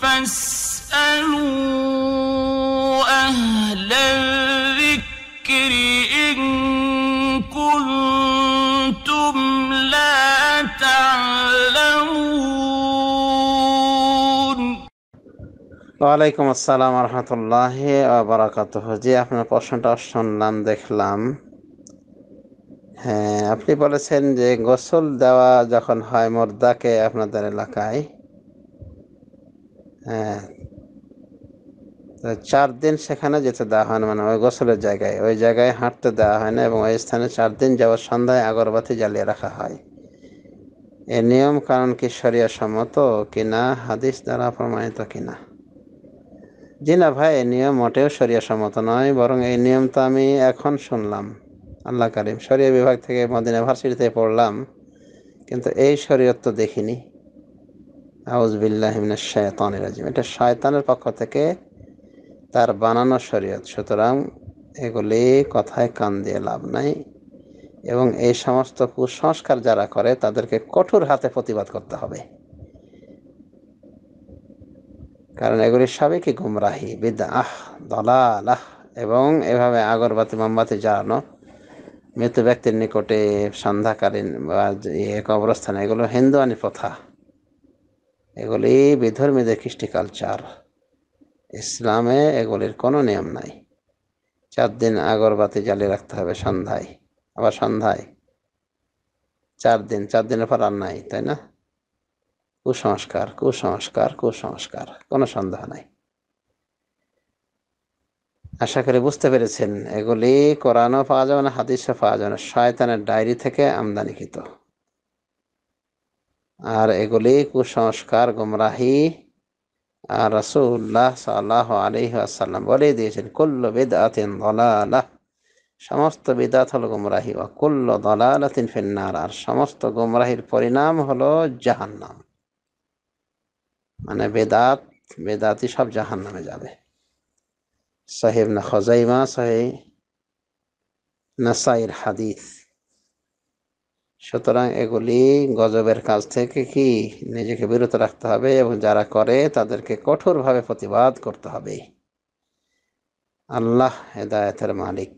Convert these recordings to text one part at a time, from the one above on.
فاسألوا أهل الذكر إن كنتم لا تعلمون ওয়ালাইকুম আসসালাম রহমতুল্লাহ আবরাকাত জি আপনার প্রশ্নটা শুনলাম দেখলাম হ্যাঁ আপনি বলেছেন যে গোসল দেওয়া যখন হয় মোর্দাকে আপনাদের এলাকায় হ্যাঁ। চার দিন সেখানে যেতে দেওয়া হয় না মানে ওই গোসলের জায়গায় ওই জায়গায় হাঁটতে দেওয়া হয় না এবং ওই স্থানে চার দিন যাওয়ার সন্ধ্যায় আগরবাতি জ্বালিয়ে রাখা হয় এ নিয়ম কারণ কি সরিয়া সম্মত কিনা হাদিস দ্বারা প্রমাণিত কিনা জি না ভাই এই নিয়ম মোটেও সরিয়া সম্মত নয় বরং এই নিয়ম তো আমি এখন শুনলাম আল্লাহ কারিম সরিয়া বিভাগ থেকে মদিনা ভার্সিটিতে পড়লাম কিন্তু এই শরীয়ত তো দেখিনি এটা শায়তানের পক্ষ থেকে তার বানানো শরীয়ত সুতরাং এগুলি কথায় কান দিয়ে লাভ নাই এবং এই সমস্ত কুসংস্কার যারা করে তাদেরকে কঠোর হাতে প্রতিবাদ করতে হবে কারণ এগুলি সবই কি গুমরাহি বিদ্যা আহ দলাল এবং এভাবে আগরবাতি মোমবাতি জ্বালানো মৃত ব্যক্তির নিকটে সন্ধ্যাকালীন বা অবস্থানে এগুলো হিন্দুয়ানি প্রথা এগুলি বেধর্মীদের খ্রিস্টি কালচার ইসলামে এগুলির কোনো নিয়ম নাই চার দিন আগরবাতি জ্বালিয়ে রাখতে হবে সন্ধ্যায় আবার সন্ধ্যায় চার দিন চার দিনের পর আর নাই তাই না কুসংস্কার কুসংস্কার কুসংস্কার কোনো সন্দেহ নাই আশা করি বুঝতে পেরেছেন এগুলি কোরআনও পাওয়া যাবে না হাদিসও পাওয়া যাবে না শয়তানের ডায়েরি থেকে আমদানিকৃত আর এগুলি কুসংস্কার গুমরাহি আর রসুল্লাহ সাল্লাহ আলহ আসাল্লাম বলে দিয়েছেন কুল্ল বেদাতিন দলালাহ সমস্ত বিদাত হল গুমরাহি ও কুল্ল দলালাতিন ফিন্নার আর সমস্ত গুমরাহির পরিণাম হলো জাহান্নাম মানে বেদাত বেদাতি সব জাহান্নামে যাবে সাহেব না খজাইমা সাহেব নাসাইর হাদিস সুতরাং এগুলি গজবের কাজ থেকে কি নিজেকে বিরত রাখতে হবে এবং যারা করে তাদেরকে কঠোরভাবে প্রতিবাদ করতে হবে আল্লাহ হেদায়তের মালিক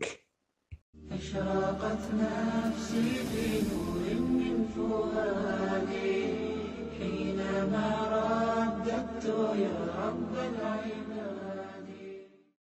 يا رب